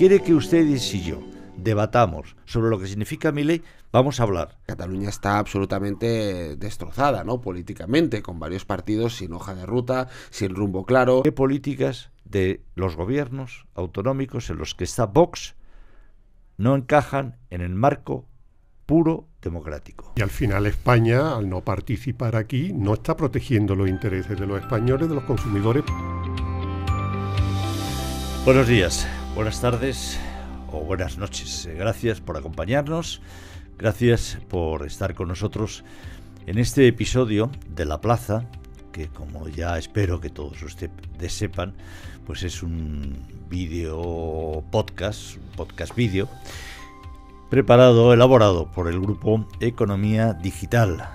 quiere que ustedes y yo debatamos sobre lo que significa mi ley, vamos a hablar. Cataluña está absolutamente destrozada, ¿no? Políticamente, con varios partidos sin hoja de ruta, sin rumbo claro. ¿Qué políticas de los gobiernos autonómicos en los que está Vox no encajan en el marco puro democrático. Y al final España, al no participar aquí, no está protegiendo los intereses de los españoles, de los consumidores. Buenos días. Buenas tardes o buenas noches. Gracias por acompañarnos. Gracias por estar con nosotros en este episodio de La Plaza, que como ya espero que todos ustedes sepan, pues es un video podcast, un podcast vídeo, preparado, elaborado por el grupo Economía Digital.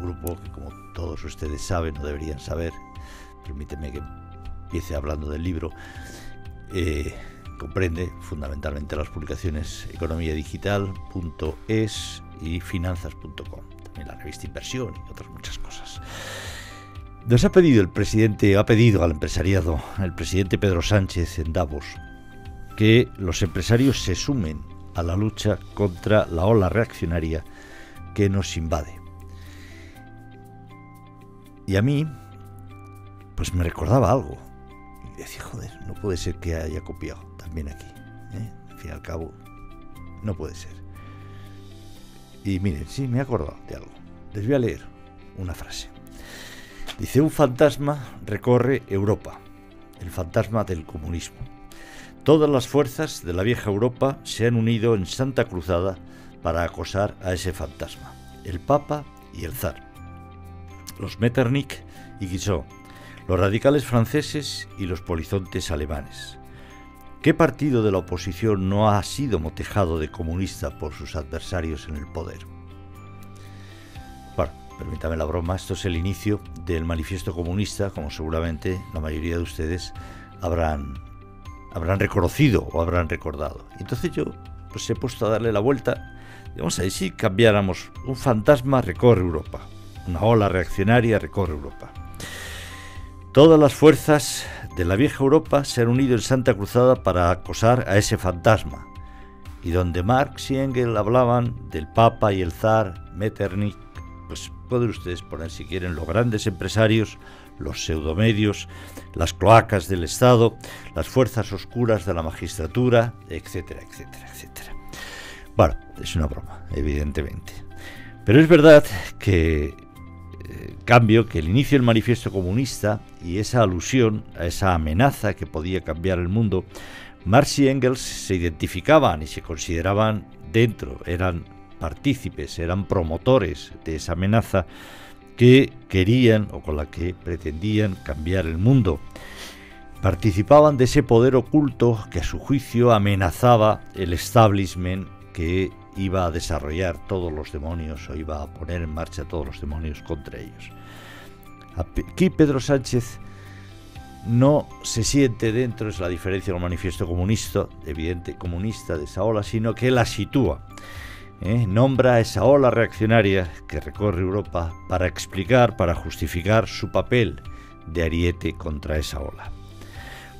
Grupo que como todos ustedes saben o deberían saber, permíteme que empiece hablando del libro, eh, comprende fundamentalmente las publicaciones economiadigital.es y finanzas.com, también la revista Inversión y otras muchas cosas. Nos ha pedido el presidente, ha pedido al empresariado, el presidente Pedro Sánchez en Davos, que los empresarios se sumen a la lucha contra la ola reaccionaria que nos invade. Y a mí, pues me recordaba algo, joder, no puede ser que haya copiado también aquí. ¿eh? Al fin y al cabo, no puede ser. Y miren, sí, me he acordado de algo. Les voy a leer una frase. Dice, un fantasma recorre Europa, el fantasma del comunismo. Todas las fuerzas de la vieja Europa se han unido en Santa Cruzada para acosar a ese fantasma, el Papa y el Zar. Los Metternich y Guizot los radicales franceses y los polizontes alemanes. ¿Qué partido de la oposición no ha sido motejado de comunista por sus adversarios en el poder? Bueno, permítame la broma, esto es el inicio del manifiesto comunista, como seguramente la mayoría de ustedes habrán, habrán reconocido o habrán recordado. Entonces yo pues, he puesto a darle la vuelta, a a si cambiáramos, un fantasma recorre Europa, una ola reaccionaria recorre Europa. Todas las fuerzas de la vieja Europa se han unido en Santa Cruzada para acosar a ese fantasma, y donde Marx y Engels hablaban del Papa y el Zar, Metternich, pues pueden ustedes poner si quieren los grandes empresarios, los pseudomedios, las cloacas del Estado, las fuerzas oscuras de la magistratura, etcétera, etcétera, etcétera. Bueno, es una broma, evidentemente. Pero es verdad que eh, cambio que el inicio del manifiesto comunista y esa alusión a esa amenaza que podía cambiar el mundo, Marx y Engels se identificaban y se consideraban dentro, eran partícipes, eran promotores de esa amenaza que querían o con la que pretendían cambiar el mundo. Participaban de ese poder oculto que a su juicio amenazaba el establishment que iba a desarrollar todos los demonios o iba a poner en marcha todos los demonios contra ellos. Aquí Pedro Sánchez no se siente dentro, es la diferencia del manifiesto comunista, evidente comunista de esa ola, sino que la sitúa. ¿eh? Nombra a esa ola reaccionaria que recorre Europa para explicar, para justificar su papel de ariete contra esa ola.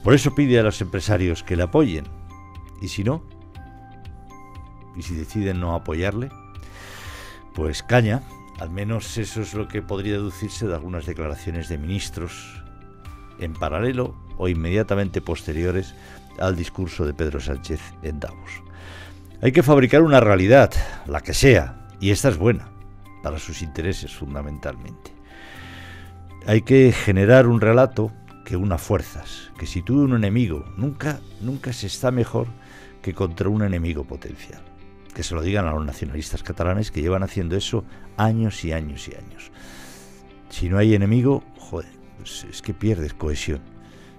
Por eso pide a los empresarios que le apoyen. Y si no, y si deciden no apoyarle, pues caña. Al menos eso es lo que podría deducirse de algunas declaraciones de ministros en paralelo o inmediatamente posteriores al discurso de Pedro Sánchez en Davos. Hay que fabricar una realidad, la que sea, y esta es buena, para sus intereses fundamentalmente. Hay que generar un relato que una fuerzas, que sitúe un enemigo. Nunca, nunca se está mejor que contra un enemigo potencial que se lo digan a los nacionalistas catalanes que llevan haciendo eso años y años y años. Si no hay enemigo, joder, pues es que pierdes cohesión.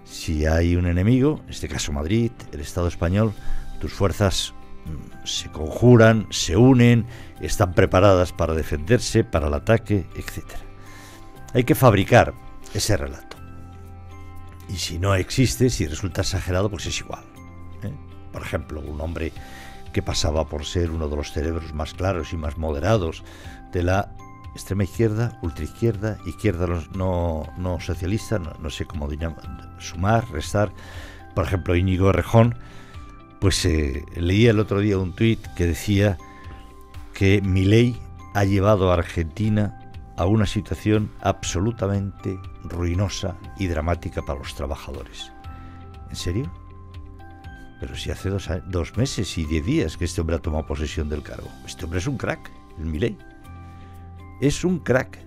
Si hay un enemigo, en este caso Madrid, el Estado español, tus fuerzas mm, se conjuran, se unen, están preparadas para defenderse, para el ataque, etc. Hay que fabricar ese relato. Y si no existe, si resulta exagerado, pues es igual. ¿eh? Por ejemplo, un hombre que pasaba por ser uno de los cerebros más claros y más moderados de la extrema izquierda, ultraizquierda, izquierda no, no socialista, no, sé cómo sumar, restar. Por ejemplo, Íñigo Rejón, pues eh, leía el otro día un tuit que decía que mi ley ha llevado a Argentina a una situación absolutamente ruinosa y dramática para los trabajadores. ¿En serio? Pero si hace dos, meses y diez días que este hombre ha tomado posesión del cargo. Este hombre es un crack, el Milei. Es un crack.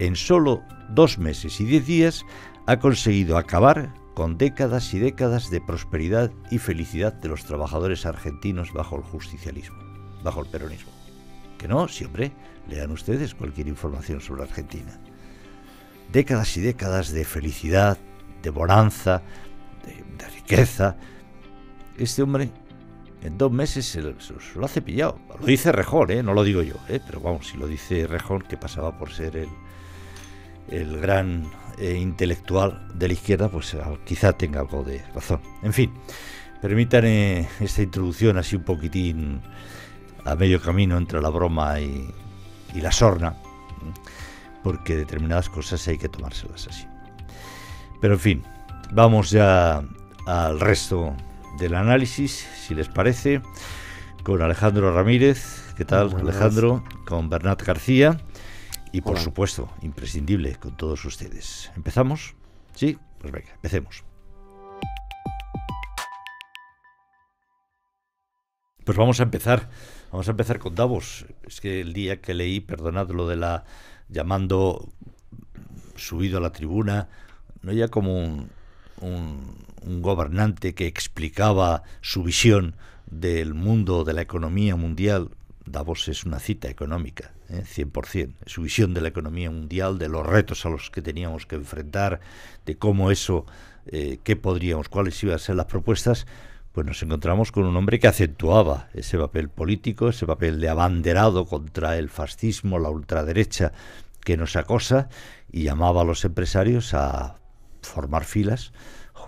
En solo dos meses y diez días ha conseguido acabar con décadas y décadas de prosperidad y felicidad de los trabajadores argentinos bajo el justicialismo, bajo el peronismo. Que no, siempre lean ustedes cualquier información sobre Argentina. Décadas y décadas de felicidad, de bonanza, este hombre en dos meses se lo, hace pillado. Lo dice Rejón, ¿eh? no lo digo yo, ¿eh? pero vamos, si lo dice Rejón, que pasaba por ser el, el gran eh, intelectual de la izquierda, pues ah, quizá tenga algo de razón. En fin, permítanme esta introducción así un poquitín a medio camino entre la broma y la sorna, porque determinadas cosas hay que tomárselas así. Pero en fin, vamos ya al resto del análisis, si les parece, con Alejandro Ramírez. ¿Qué tal, Alejandro? Con Bernat García. Y por supuesto, imprescindible, con todos ustedes. ¿Empezamos? Sí, pues venga, empecemos. Pues vamos a empezar. Vamos a empezar con Davos. Es que el día que leí, perdonad lo de la llamando subido a la tribuna, no era como un un gobernante que explicaba su visión del mundo, de la economía mundial. Davos es una cita económica, ¿eh? 100%. Su visión de la economía mundial, de los retos a los que teníamos que enfrentar, de cómo eso, eh, qué podríamos, cuáles iban a ser las propuestas, pues nos encontramos con un hombre que acentuaba ese papel político, ese papel de abanderado contra el fascismo, la ultraderecha que nos acosa y llamaba a los empresarios a formar filas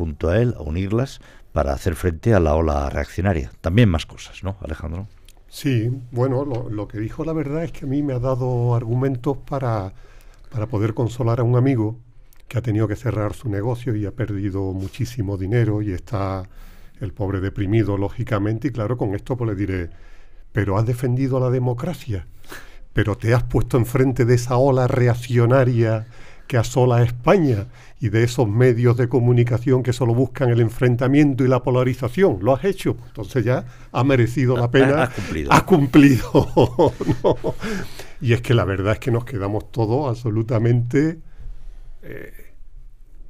junto a él, a unirlas para hacer frente a la ola reaccionaria. También más cosas, ¿no, Alejandro? Sí, bueno, lo, que dijo la verdad es que a mí me ha dado argumentos para, para poder consolar a un amigo que ha tenido que cerrar su negocio y ha perdido muchísimo dinero y está el pobre deprimido, lógicamente, y claro, con esto pues le diré, pero has defendido la democracia, pero te has puesto enfrente de esa ola reaccionaria que asola a España y de esos medios de comunicación que solo buscan el enfrentamiento y la polarización. Lo has hecho, entonces ya ha merecido la pena. ha cumplido. Y es que la verdad es que nos quedamos todos absolutamente, eh,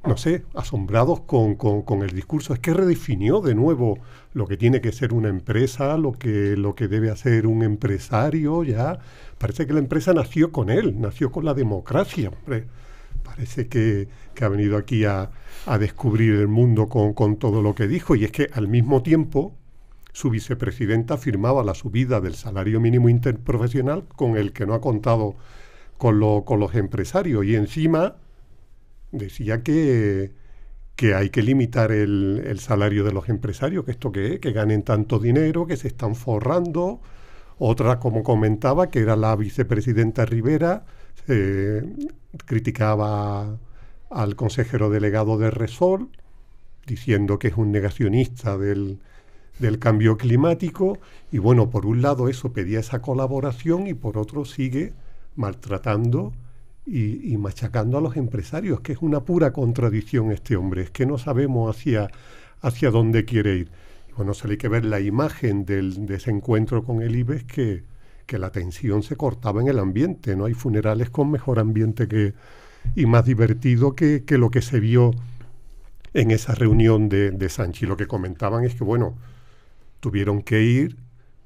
no sé, asombrados con, el discurso. Es que redefinió de nuevo lo que tiene que ser una empresa, lo que, lo que debe hacer un empresario, ya. Parece que la empresa nació con él, nació con la democracia, parece que, ha venido aquí a, a descubrir el mundo con, con, todo lo que dijo. Y es que al mismo tiempo su vicepresidenta firmaba la subida del salario mínimo interprofesional con el que no ha contado con, con los empresarios. Y encima decía que, que hay que limitar el, el, salario de los empresarios, que esto que es, que ganen tanto dinero, que se están forrando. Otra, como comentaba, que era la vicepresidenta Rivera, eh, criticaba al consejero delegado de Resol, diciendo que es un negacionista del, cambio climático, y bueno, por un lado eso pedía esa colaboración y por otro sigue maltratando y, machacando a los empresarios, que es una pura contradicción este hombre, es que no sabemos hacia, hacia dónde quiere ir. bueno, le hay que ver la imagen del, de ese encuentro con el IBEX que, que la tensión se cortaba en el ambiente. No hay funerales con mejor ambiente que, y más divertido que, lo que se vio en esa reunión de, de Sanchi. Lo que comentaban es que, bueno, tuvieron que ir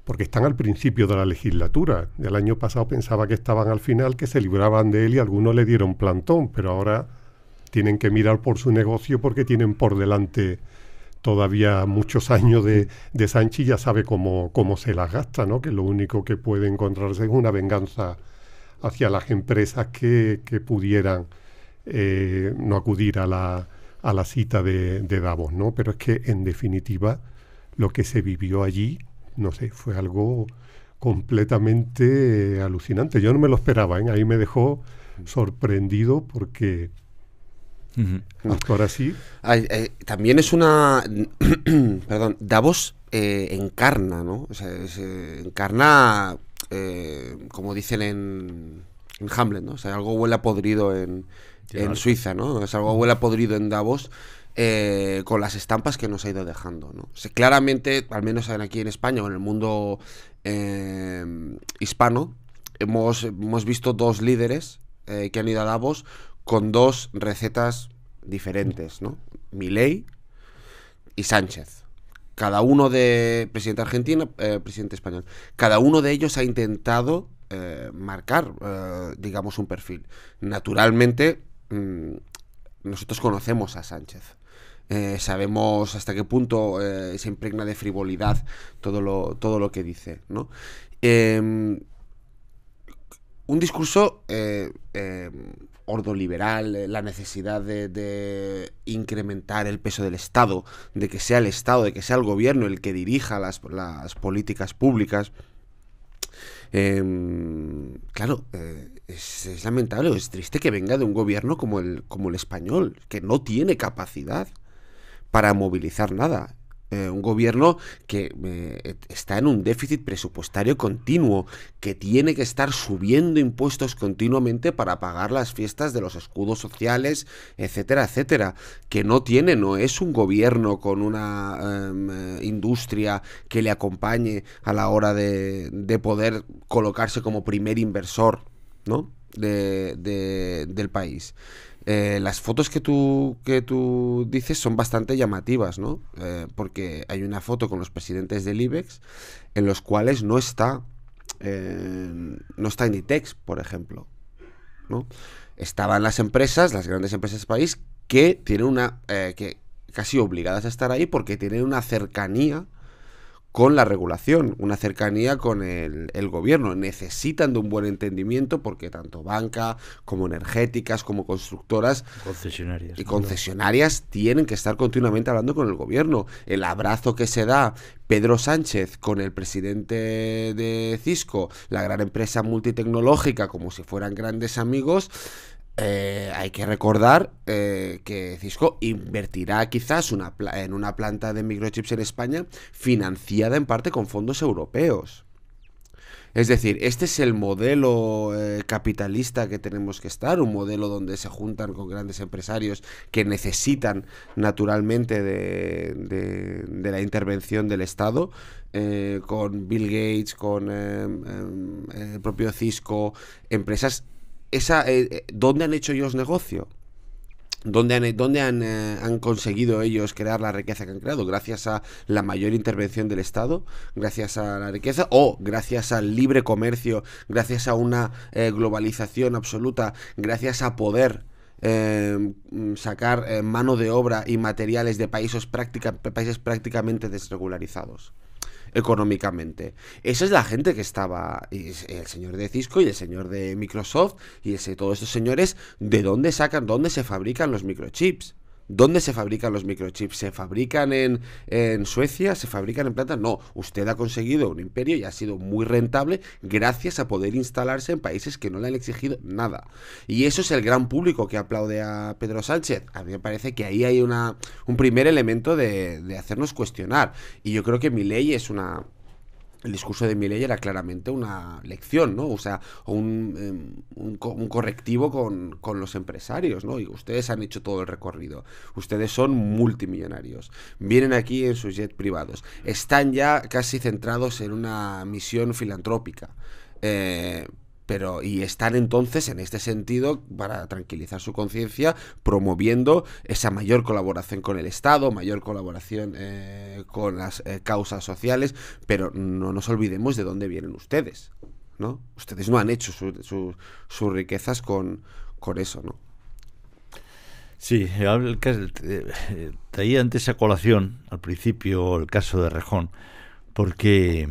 porque están al principio de la legislatura. El año pasado pensaba que estaban al final, que se libraban de él y algunos le dieron plantón, pero ahora tienen que mirar por su negocio porque tienen por delante todavía muchos años de, de Sanchi ya sabe cómo, cómo se las gasta, ¿no? que lo único que puede encontrarse es una venganza hacia las empresas que, pudieran eh, no acudir a la, a la cita de, Davos. ¿no? Pero es que, en definitiva, lo que se vivió allí, no sé, fue algo completamente eh, alucinante. Yo no me lo esperaba, ¿eh? ahí me dejó sorprendido porque Ahora sí eh, también es una. perdón, Davos eh, encarna, ¿no? Eh, encarna, como dicen en, en Hamlet, ¿no? O sea, algo huela podrido en, Suiza, ¿no? es algo algo a podrido en Davos. con las estampas que nos ha ido dejando. ¿no? claramente, al menos aquí en España o en el mundo hispano, hemos, visto dos líderes que han ido a Davos con dos recetas diferentes, ¿no? Milei y Sánchez. Cada uno de presidente argentino, eh, presidente español. Cada uno de ellos ha intentado eh, marcar, eh, digamos, un perfil. Naturalmente, mm, nosotros conocemos a Sánchez. sabemos hasta qué punto se impregna de frivolidad todo lo, todo lo que dice, ¿no? Em, un discurso em, ordo-liberal, eh, la necesidad de, incrementar el peso del Estado, de que sea el Estado, de que sea el gobierno el que dirija las, políticas públicas. Em, claro, eh, es, es, lamentable, es triste que venga de un gobierno como el, como el español, que no tiene capacidad para movilizar nada. Eh, un gobierno que eh, está en un déficit presupuestario continuo, que tiene que estar subiendo impuestos continuamente para pagar las fiestas de los escudos sociales, etcétera, etcétera, que no tiene, no es un gobierno con una em, eh, industria que le acompañe a la hora de, de poder colocarse como primer inversor, ¿no? de, del país. Eh, las fotos que tú, que tú dices son bastante llamativas, ¿no? Eh, porque hay una foto con los presidentes del IBEX en los cuales no está, eh, no está Inditex por ejemplo, ¿no? Estaban las empresas, las grandes empresas del país, que tienen una, eh, que casi obligadas a estar ahí porque tienen una cercanía con la regulación, una cercanía con el, gobierno. Necesitan de un buen entendimiento porque tanto banca como energéticas como constructoras concesionarias, y concesionarias tienen que estar continuamente hablando con el gobierno. El abrazo que se da Pedro Sánchez con el presidente de Cisco, la gran empresa multitecnológica, como si fueran grandes amigos, eh, hay que recordar eh, que Cisco invertirá quizás en una planta de microchips en España financiada en parte con fondos europeos. Es decir, este es el modelo eh, capitalista que tenemos que estar, un modelo donde se juntan con grandes empresarios que necesitan naturalmente de, de la intervención del Estado, con Bill Gates, con em, el propio Cisco, empresas esa, eh, eh, ¿dónde han hecho ellos negocio? ¿Dónde, han, eh, dónde han, han, conseguido ellos crear la riqueza que han creado? ¿Gracias a la mayor intervención del Estado? ¿Gracias a la riqueza? ¿O gracias al libre comercio? ¿Gracias a una globalización absoluta? ¿Gracias a poder? Mm, sacar mano de obra y materiales de países, países prácticamente desregularizados económicamente. Esa es la gente que estaba, el señor de Cisco y el señor de Microsoft y ese, todos estos señores, ¿de dónde sacan, dónde se fabrican los microchips? ¿Dónde se fabrican los microchips? ¿Se fabrican en, Suecia? ¿Se fabrican en plata? No, usted ha conseguido un imperio y ha sido muy rentable gracias a poder instalarse en países que no le han exigido nada. Y eso es el gran público que aplaude a Pedro Sánchez. A mí me parece que ahí hay una, un primer elemento de hacernos cuestionar. Y yo creo que mi ley es una el discurso de Milei era claramente una lección, ¿no? O sea, em, un, correctivo con, los empresarios, ¿no? Y ustedes han hecho todo el recorrido. Ustedes son multimillonarios. Vienen aquí en sus jets privados. Están ya casi centrados en una misión filantrópica. Eh, pero y están entonces en este sentido para tranquilizar su conciencia promoviendo esa mayor colaboración con el Estado, mayor colaboración eh, con las eh, causas sociales, pero no nos olvidemos de dónde vienen ustedes, ¿no? Ustedes no han hecho sus riquezas con, con eso, ¿no? Sí, eh, traía antes a colación al principio el caso de Rejón, porque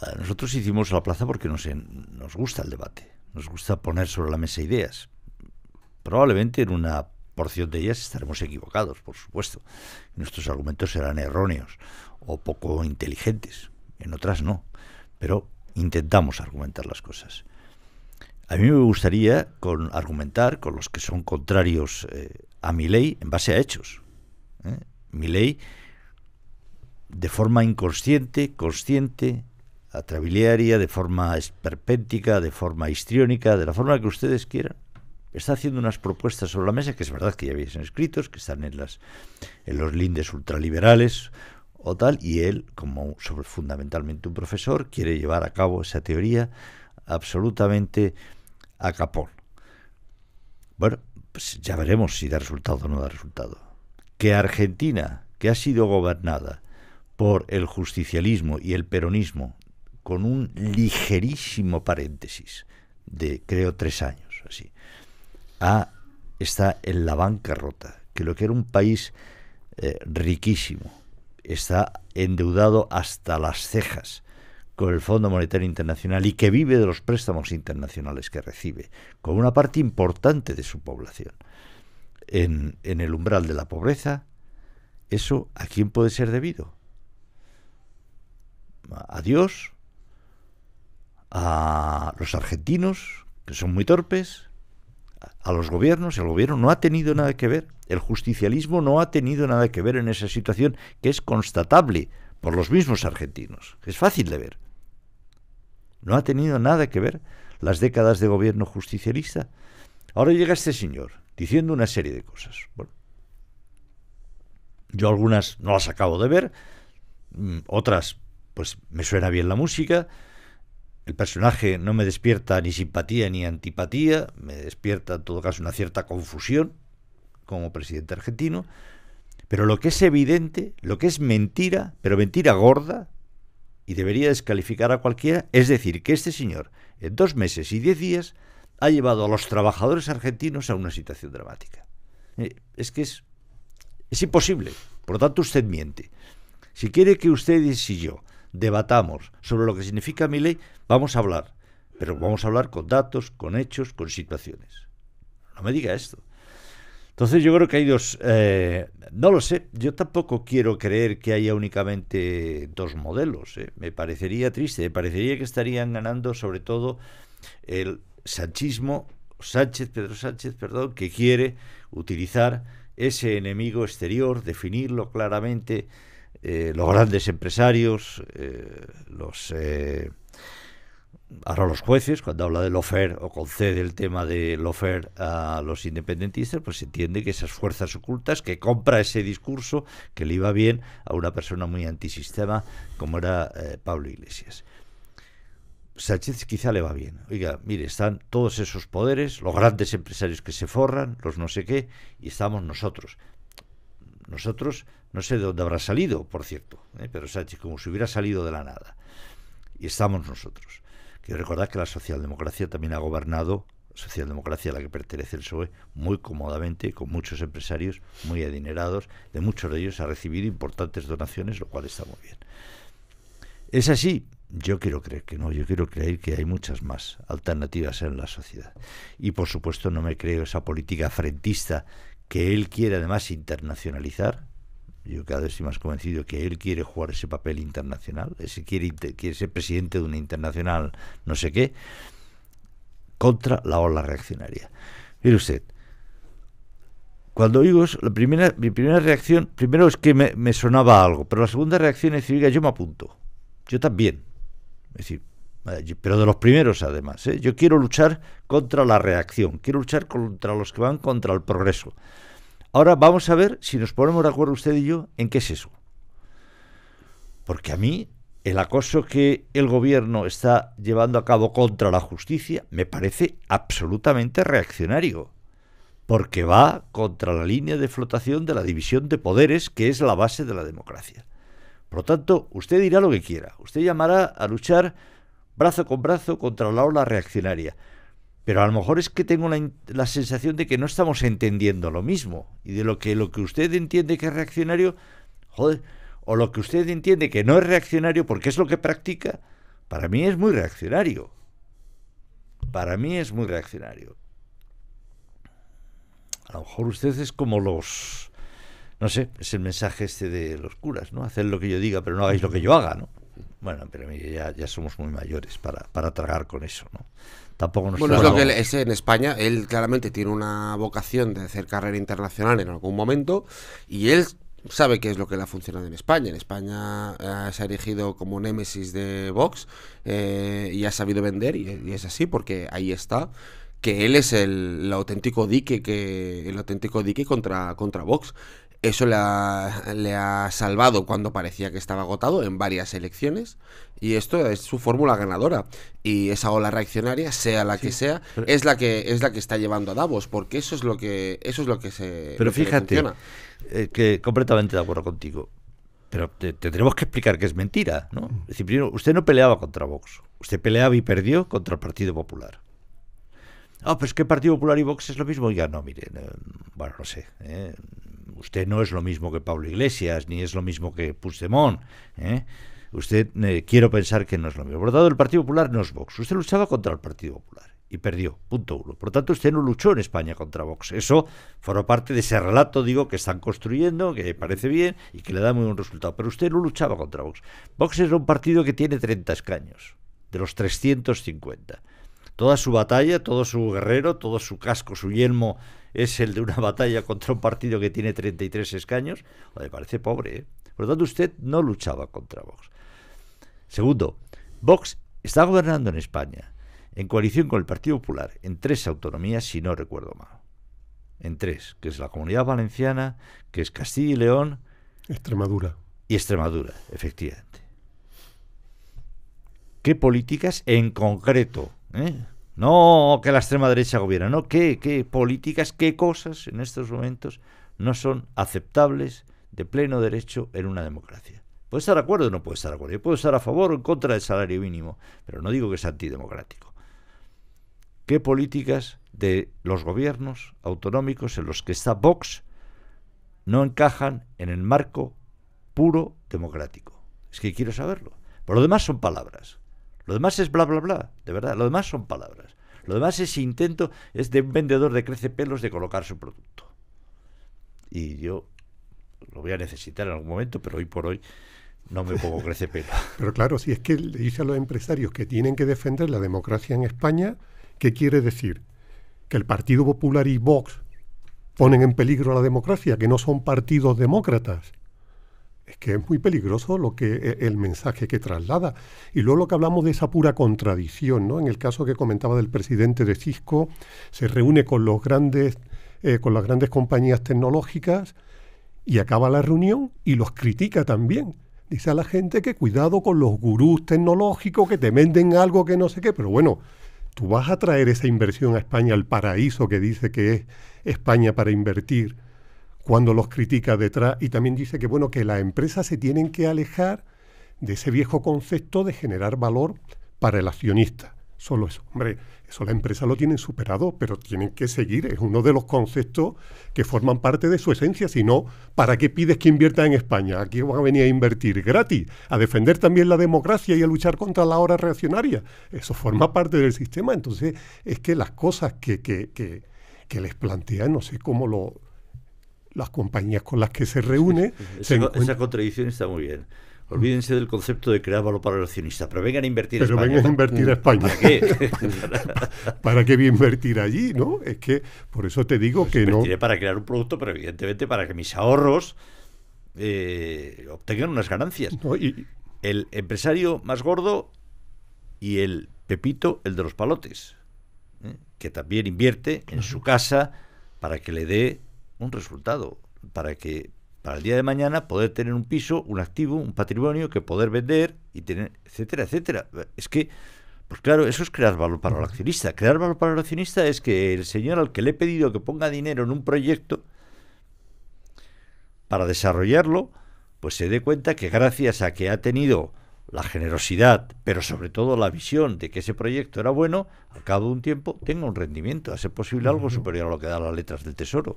Ah, nosotros hicimos la plaza porque nos, nos gusta el debate, nos gusta poner sobre la mesa ideas. Probablemente en una porción de ellas estaremos equivocados, por supuesto. Nuestros argumentos serán erróneos o poco inteligentes, en otras no, pero intentamos argumentar las cosas. A mí me gustaría con, argumentar con los que son contrarios eh, a mi ley en base a hechos. ¿eh? Mi ley, de forma inconsciente, consciente, a trabiliaria, de forma esperpéntica, de forma histriónica, de la forma que ustedes quieran. Está haciendo unas propuestas sobre la mesa, que es verdad que ya habían escritos, que están en, las, en los lindes ultraliberales o tal, y él, como sobre, fundamentalmente un profesor, quiere llevar a cabo esa teoría absolutamente a capón. Bueno, pues ya veremos si da resultado o no da resultado. Que Argentina, que ha sido gobernada por el justicialismo y el peronismo con un ligerísimo paréntesis de creo tres años, así, ah, está en la bancarrota, que lo que era un país eh, riquísimo, está endeudado hasta las cejas con el Fondo Monetario Internacional y que vive de los préstamos internacionales que recibe, con una parte importante de su población en, en el umbral de la pobreza, ¿eso a quién puede ser debido? ¿A Dios? a los argentinos, que son muy torpes, a los gobiernos, el gobierno no ha tenido nada que ver, el justicialismo no ha tenido nada que ver en esa situación que es constatable por los mismos argentinos, es fácil de ver. No ha tenido nada que ver las décadas de gobierno justicialista. Ahora llega este señor diciendo una serie de cosas. yo algunas no las acabo de ver, mm, otras pues me suena bien la música, el personaje no me despierta ni simpatía ni antipatía, me despierta en todo caso una cierta confusión como presidente argentino, pero lo que es evidente, lo que es mentira, pero mentira gorda, y debería descalificar a cualquiera, es decir, que este señor, en dos meses y diez días, ha llevado a los trabajadores argentinos a una situación dramática. Eh, es que es, es imposible, por lo tanto usted miente. Si quiere que ustedes y yo debatamos sobre lo que significa mi ley, vamos a hablar. Pero vamos a hablar con datos, con hechos, con situaciones. No me diga esto. Entonces yo creo que hay dos... Eh, no lo sé, yo tampoco quiero creer que haya únicamente dos modelos. Eh. Me parecería triste, me parecería que estarían ganando sobre todo el sanchismo, Sánchez, Pedro Sánchez, perdón, que quiere utilizar ese enemigo exterior, definirlo claramente, eh, los grandes empresarios, eh, los eh, ahora los jueces, cuando habla de lofer o concede el tema de lofer a los independentistas, pues se entiende que esas fuerzas ocultas que compra ese discurso que le iba bien a una persona muy antisistema como era Pablo Iglesias. Sánchez quizá le va bien. Oiga, mire, están todos esos poderes, los grandes empresarios que se forran, los no sé qué, y estamos nosotros. Nosotros, no sé de dónde habrá salido, por cierto, ¿eh? pero o como si hubiera salido de la nada. Y estamos nosotros. Quiero recordar que la socialdemocracia también ha gobernado, socialdemocracia a la que pertenece el PSOE, muy cómodamente, con muchos empresarios muy adinerados, de muchos de ellos ha recibido importantes donaciones, lo cual está muy bien. Es así, yo quiero creer que no, yo quiero creer que hay muchas más alternativas en la sociedad. Y por supuesto no me creo esa política frentista que él quiere además internacionalizar. Yo cada vez estoy más convencido que él quiere jugar ese papel internacional, ese quiere, quiere ser presidente de una internacional no sé qué, contra la ola reaccionaria. Mire usted, cuando oigo la primera, mi primera reacción, primero es que me, sonaba algo, pero la segunda reacción es, decir, yo me apunto, yo también. Es decir, pero de los primeros además. ¿eh? Yo quiero luchar contra la reacción, quiero luchar contra los que van contra el progreso. Ahora vamos a ver si nos ponemos de acuerdo usted y yo en qué es eso. Porque a mí el acoso que el gobierno está llevando a cabo contra la justicia me parece absolutamente reaccionario, porque va contra la línea de flotación de la división de poderes que es la base de la democracia. Por lo tanto, usted dirá lo que quiera, usted llamará a luchar brazo con brazo contra la ola reaccionaria. Pero a lo mejor es que tengo la, sensación de que no estamos entendiendo lo mismo. Y de lo que lo que usted entiende que es reaccionario, joder, o lo que usted entiende que no es reaccionario porque es lo que practica, para mí es muy reaccionario. Para mí es muy reaccionario. A lo mejor usted es como los... No sé, es el mensaje este de los curas, ¿no? Haced lo que yo diga, pero no hagáis lo que yo haga, ¿no? Bueno, pero ya, somos muy mayores para, para tragar con eso, ¿no? Tampoco nos bueno, es lo que es en España. Él claramente tiene una vocación de hacer carrera internacional en algún momento y él sabe qué es lo que le ha funcionado en España. En España eh, se ha erigido como némesis de Vox eh, y ha sabido vender y, es así porque ahí está que él es el, auténtico dique que el auténtico dique contra contra Vox eso le ha, le ha, salvado cuando parecía que estaba agotado en varias elecciones. Y esto es su fórmula ganadora. Y esa ola reaccionaria, sea la que sea, es la que es la que está llevando a Davos, porque eso es lo que, eso es lo que se. Pero fíjate, eh, que, completamente de acuerdo contigo. Pero te, tenemos que explicar que es mentira, ¿no? Mm. Es decir, primero, usted no peleaba contra Vox. Usted peleaba y perdió contra el Partido Popular. Ah, pero es que Partido Popular y Vox es lo mismo. Ya no, miren, bueno, no sé. Eh, usted no es lo mismo que Pablo Iglesias, ni es lo mismo que Puigdemont. ¿eh? Usted, eh, quiero pensar que no es lo mismo. Por lo tanto, el Partido Popular no es Vox. Usted luchaba contra el Partido Popular y perdió, punto uno. Por lo tanto, usted no luchó en España contra Vox. Eso forma parte de ese relato, digo, que están construyendo, que parece bien y que le da muy buen resultado. Pero usted no luchaba contra Vox. Vox es un partido que tiene 30 escaños, de los 350. Toda su batalla, todo su guerrero, todo su casco, su yelmo es el de una batalla contra un partido que tiene 33 escaños, me parece pobre. ¿eh? Por lo tanto, usted no luchaba contra Vox. Segundo, Vox está gobernando en España, en coalición con el Partido Popular, en tres autonomías, si no recuerdo mal. En tres, que es la Comunidad Valenciana, que es Castilla y León. Extremadura. Y Extremadura, efectivamente. ¿Qué políticas en concreto? Eh? No que la extrema derecha gobierna, no, qué, políticas, qué cosas en estos momentos no son aceptables de pleno derecho en una democracia. Puede estar de acuerdo o no puede estar de acuerdo. Yo puedo estar a favor o en contra del salario mínimo, pero no digo que es antidemocrático. ¿Qué políticas de los gobiernos autonómicos en los que está Vox no encajan en el marco puro democrático? Es que quiero saberlo. Por lo demás son palabras. Lo demás es bla, bla, bla, de verdad. Lo demás son palabras. Lo demás es intento, es de un vendedor de crece pelos de colocar su producto. Y yo lo voy a necesitar en algún momento, pero hoy por hoy no me pongo crece pelo. pero claro, si es que le dice a los empresarios que tienen que defender la democracia en España, ¿qué quiere decir? Que el Partido Popular y Vox ponen en peligro la democracia, que no son partidos demócratas es que es muy peligroso lo que e, el mensaje que traslada. Y luego lo que hablamos de esa pura contradicción, ¿no? En el caso que comentaba del presidente de Cisco, se reúne con los grandes, eh, con las grandes compañías tecnológicas y acaba la reunión y los critica también. Dice a la gente que cuidado con los gurús tecnológicos que te venden algo que no sé qué, pero bueno, tú vas a traer esa inversión a España, al paraíso que dice que es España para invertir cuando los critica detrás y también dice que bueno que las empresas se tienen que alejar de ese viejo concepto de generar valor para el accionista. Solo eso, hombre, eso las empresas lo tienen superado, pero tienen que seguir, es uno de los conceptos que forman parte de su esencia, si no, ¿para qué pides que invierta en España? Aquí van a venir a invertir gratis, a defender también la democracia y a luchar contra la hora reaccionaria. Eso forma parte del sistema, entonces es que las cosas que, les plantean, no sé cómo lo, las compañías con las que se reúne. esa, contradicción está muy bien. Olvídense del concepto de crear valor para el accionista, pero vengan a invertir en mm. España. ¿Para qué? ¿Para, qué voy a invertir allí? ¿no? Es que por eso te digo pues que no. para crear un producto, pero evidentemente para que mis ahorros eh, obtengan unas ganancias. El empresario más gordo y el Pepito, el de los palotes, ¿eh? que también invierte en su casa para que le dé un resultado para que para el día de mañana poder tener un piso, un activo, un patrimonio que poder vender y tener, etcétera, etcétera. Es que, pues claro, eso es crear valor para el accionista. Crear valor para el accionista es que el señor al que le he pedido que ponga dinero en un proyecto para desarrollarlo, pues se dé cuenta que gracias a que ha tenido la generosidad, pero sobre todo la visión de que ese proyecto era bueno, al cabo de un tiempo tenga un rendimiento, a ser posible algo superior a lo que dan las letras del tesoro.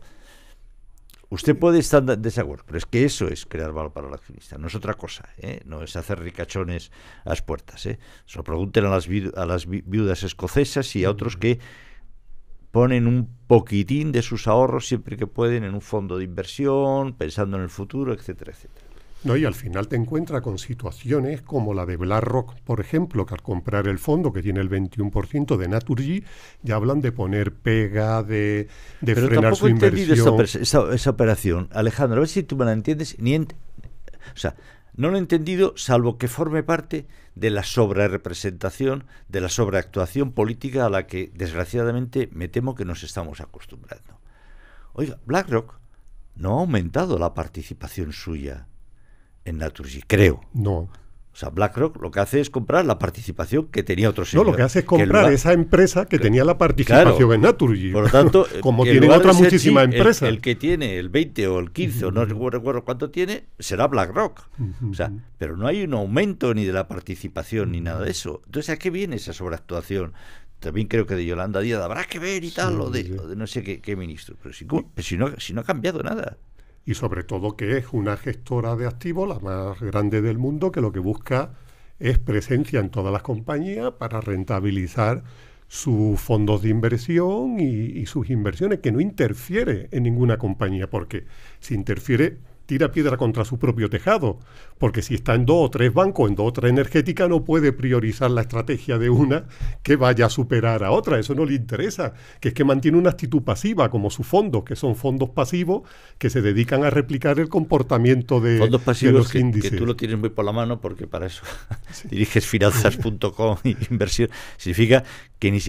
Usted puede estar de desacuerdo, pero es que eso es crear valor para el accionista, no es otra cosa, ¿eh? no es hacer ricachones a las puertas. ¿eh? Se lo pregunten a las, a las viudas escocesas y a otros que ponen un poquitín de sus ahorros siempre que pueden en un fondo de inversión, pensando en el futuro, etcétera, etcétera. No, y al final te encuentras con situaciones como la de BlackRock, por ejemplo, que al comprar el fondo que tiene el 21% de Naturgy, ya hablan de poner pega, de, frenar su inversión. esa operación, Alejandro, a ver si tú me la entiendes. Ni o sea, no lo he entendido, salvo que forme parte de la sobrerepresentación, de la sobreactuación política a la que, desgraciadamente, me temo que nos estamos acostumbrando. Oiga, BlackRock no ha aumentado la participación suya en Naturgy, creo. No. O sea, BlackRock lo que hace es comprar la participación que tenía otro señor. No, lo que hace es comprar esa empresa que, tenía la participación en Naturgy. Por lo tanto, como tienen otras muchísimas empresas. El, que tiene el 20 o el 15, o no recuerdo cuánto tiene, será BlackRock. O sea, pero no hay un aumento ni de la participación ni nada de eso. Entonces, ¿a qué viene esa sobreactuación? También creo que de Yolanda Díaz habrá que ver y tal, de, no sé qué, ministro. Pero si, si, si no ha cambiado nada y sobre todo que es una gestora de activos, la más grande del mundo, que lo que busca es presencia en todas las compañías para rentabilizar sus fondos de inversión y, sus inversiones, que no interfiere en ninguna compañía, porque si interfiere tira piedra contra su propio tejado, porque si está en dos o tres bancos, en dos o tres energéticas, no puede priorizar la estrategia de una que vaya a superar a otra, eso no le interesa, que es que mantiene una actitud pasiva, como sus fondos, que son fondos pasivos que se dedican a replicar el comportamiento de, fondos pasivos los índices. Que tú lo tienes muy por la mano porque para eso diriges finanzas.com, inversión, significa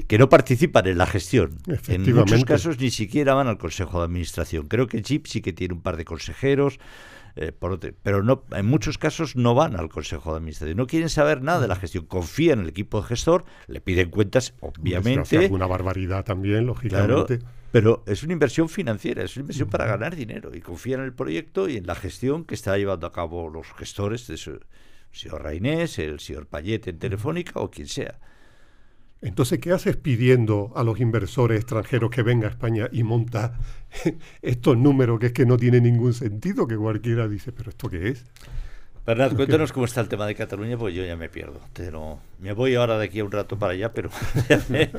que, no participan en la gestión. En muchos casos ni siquiera van al Consejo de Administración. Creo que Chip sí que tiene un par de consejeros, eh, pero no, en muchos casos no van al Consejo de Administración, no quieren saber nada de la gestión, confían en el equipo de gestor, le piden cuentas, obviamente. una barbaridad también, lógicamente. pero es una inversión financiera, es una inversión para ganar dinero y confían en el proyecto y en la gestión que está llevando a cabo los gestores, el señor Rainés, el señor Payet en Telefónica o quien sea. Entonces, ¿qué haces pidiendo a los inversores extranjeros que venga a España y monta estos números que es que no tiene ningún sentido, que cualquiera dice, pero ¿esto qué es? Bernard, cuéntanos cómo está el tema de Cataluña, pues yo ya me pierdo. Pero me voy ahora de aquí a un rato para allá, pero ya me,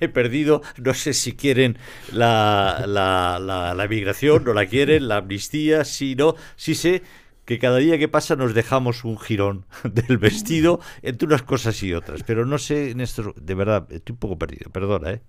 he perdido. No sé si quieren la, la, la, migración, no la quieren, la amnistía, si no, sí si sé que cada día que pasa nos dejamos un jirón del vestido entre unas cosas y otras. Pero no sé, en de verdad, estoy un poco perdido, perdona, ¿eh?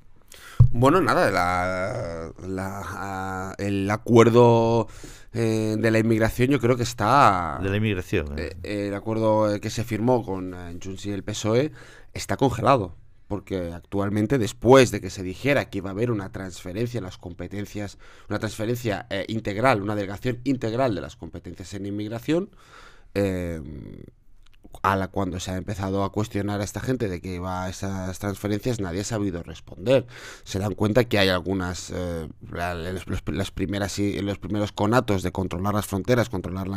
Bueno, nada, la, la, el acuerdo eh, de la inmigración yo creo que está... De la inmigración. ¿eh? Eh, el acuerdo que se firmó con Junts y el PSOE está congelado porque actualmente después de que se dijera que iba a haber una transferencia en las competencias, una transferencia eh, integral, una delegación integral de las competencias en inmigración, eh, a cuando se ha empezado a cuestionar a esta gente de que iba a esas transferencias, nadie ha sabido responder. Se dan cuenta que hay algunas, eh, las, primeras, los primeros conatos de controlar las fronteras, controlar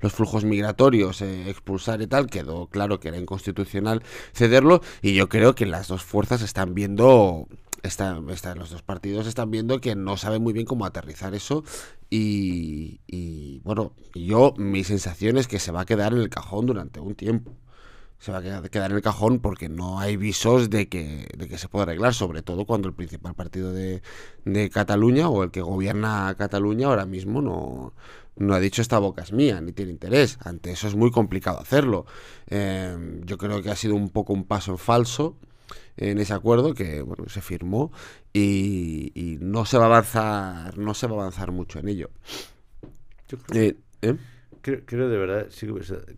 los flujos migratorios, eh, expulsar y tal, quedó claro que era inconstitucional cederlo y yo creo que las dos fuerzas están viendo está, los dos partidos están viendo que no saben muy bien cómo aterrizar eso. Y, bueno, yo, mi sensación es que se va a quedar en el cajón durante un tiempo se va a quedar en el cajón porque no hay visos de que, de que se pueda arreglar, sobre todo cuando el principal partido de, de Cataluña o el que gobierna Cataluña ahora mismo no, no ha dicho esta boca es mía, ni tiene interés. Ante eso es muy complicado hacerlo. Eh, yo creo que ha sido un poco un paso falso en ese acuerdo que bueno, se firmó y, no se va a avanzar no se va a avanzar mucho en ello eh, ¿eh? creo, Creo, de verdad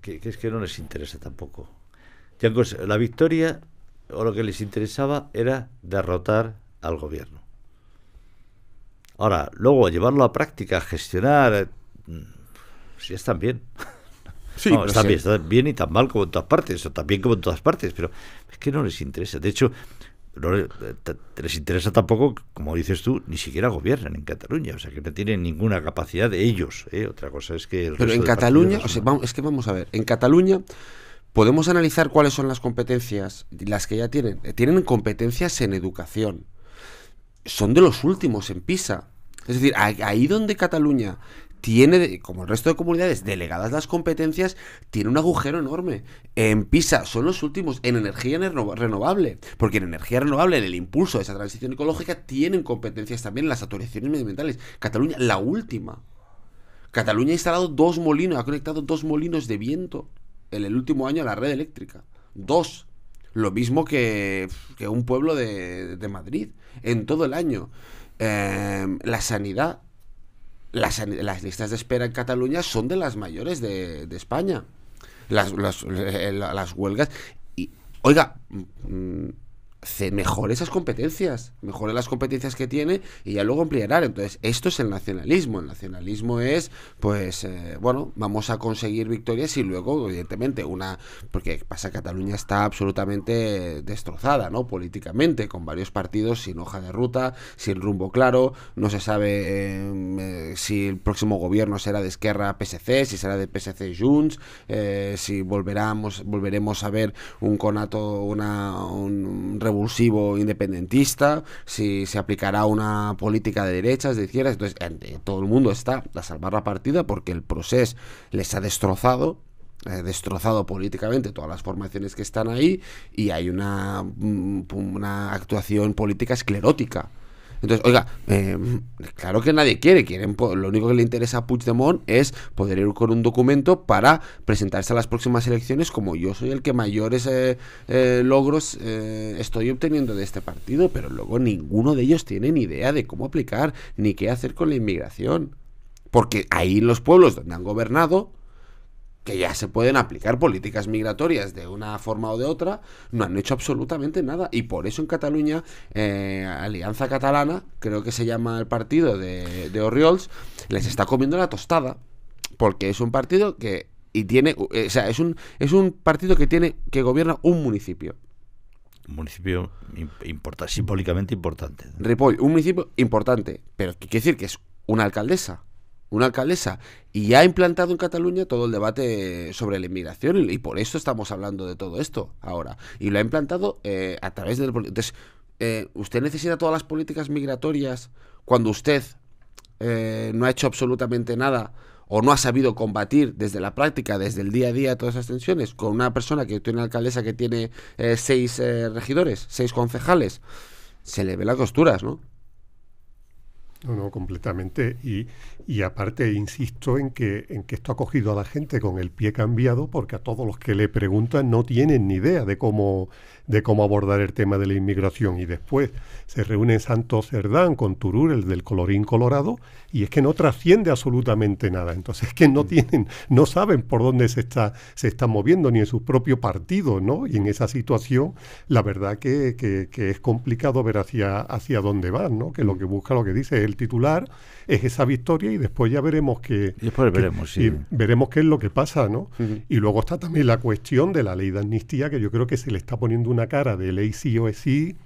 que, es que no les interesa tampoco la victoria o lo que les interesaba era derrotar al gobierno ahora luego llevarlo a práctica gestionar mm, si están bien no, está, bien, y tan mal como en todas partes, o también como en todas partes, pero es que no les interesa. De hecho, no les interesa tampoco, como dices tú, ni siquiera gobiernan en Cataluña, o sea que no tienen ninguna capacidad de ellos. ¿eh? Otra cosa es que. Pero en Cataluña, es que vamos a ver, en Cataluña podemos analizar cuáles son las competencias, las que ya tienen. Eh, tienen competencias en educación, son de los últimos en PISA. Es decir, ahí donde Cataluña tiene, como el resto de comunidades delegadas las competencias, tiene un agujero enorme. En PISA son los últimos en energía renovable, porque en energía renovable, en el impulso de esa transición ecológica, tienen competencias también en las autorizaciones medioambientales. Cataluña, la última. Cataluña ha instalado dos molinos, ha conectado dos molinos de viento en el último año a la red eléctrica. Dos. Lo mismo que, un pueblo de, Madrid, en todo el año. Em, la sanidad las, las listas de espera en Cataluña son de las mayores de, España. Las, eh, las, huelgas. Y, oiga, mm, mm, mejore esas competencias, mejore las competencias que tiene y ya luego ampliará. Entonces, esto es el nacionalismo. El nacionalismo es, pues, eh, bueno, vamos a conseguir victorias y luego, evidentemente, una. Porque pasa, Cataluña está absolutamente destrozada, ¿no? Políticamente, con varios partidos sin hoja de ruta, sin rumbo claro, no se sabe em, eh, si el próximo gobierno será de Esquerra PSC, si será de PSC Junts, eh, si volveremos, volveremos a ver un conato, una un independentista, si se aplicará una política de derechas, de izquierdas. Entonces, todo el mundo está a salvar la partida porque el proceso les ha destrozado eh, destrozado políticamente todas las formaciones que están ahí y hay una, mm, una actuación política esclerótica. Entonces, oiga, eh, claro que nadie quiere, quieren lo único que le interesa a Puigdemont es poder ir con un documento para presentarse a las próximas elecciones como yo soy el que mayores eh, eh, logros estoy obteniendo de este partido, pero luego ninguno de ellos tiene ni idea de cómo aplicar ni qué hacer con la inmigración. Porque ahí en los pueblos donde han gobernado, que ya se pueden aplicar políticas migratorias de una forma o de otra, no han hecho absolutamente nada. Y por eso en Cataluña, eh, Alianza Catalana, creo que se llama el partido de, de les está comiendo la tostada, porque es un partido que... Y tiene, eh, o es un, es un partido que tiene, que gobierna un municipio un municipio simbólicamente importante. Ripoll, un municipio importante, pero ¿qué quiere decir que es una alcaldesa una alcaldesa, y ha implantado en Cataluña todo el debate sobre la inmigración, y, por eso estamos hablando de todo esto ahora. Y lo ha implantado eh, a través del... Entonces, eh, usted necesita todas las políticas migratorias cuando usted eh, no ha hecho absolutamente nada o no ha sabido combatir desde la práctica, desde el día a día, todas esas tensiones, con una persona que tiene una alcaldesa que tiene seis regidores, seis concejales, se le ve las costuras, ¿no? No, no, completamente. Y, y aparte, insisto en que, en que esto ha cogido a la gente con el pie cambiado porque a todos los que le preguntan no tienen ni idea de cómo de cómo abordar el tema de la inmigración. Y después se reúne en Santos Cerdán con Turur, el del colorín colorado, y es que no trasciende absolutamente nada. Entonces es que no mm. tienen, no saben por dónde se está, se está moviendo, ni en su propio partido, ¿no? Y en esa situación, la verdad que, que, es complicado ver hacia, hacia dónde van, ¿no? Que lo mm. que busca, lo que dice el titular es esa victoria y después ya veremos qué después veremos, y veremos qué es lo que pasa, ¿no? Y luego está también la cuestión de la ley de amnistía, que yo creo que se le está poniendo una cara de ley sí o sí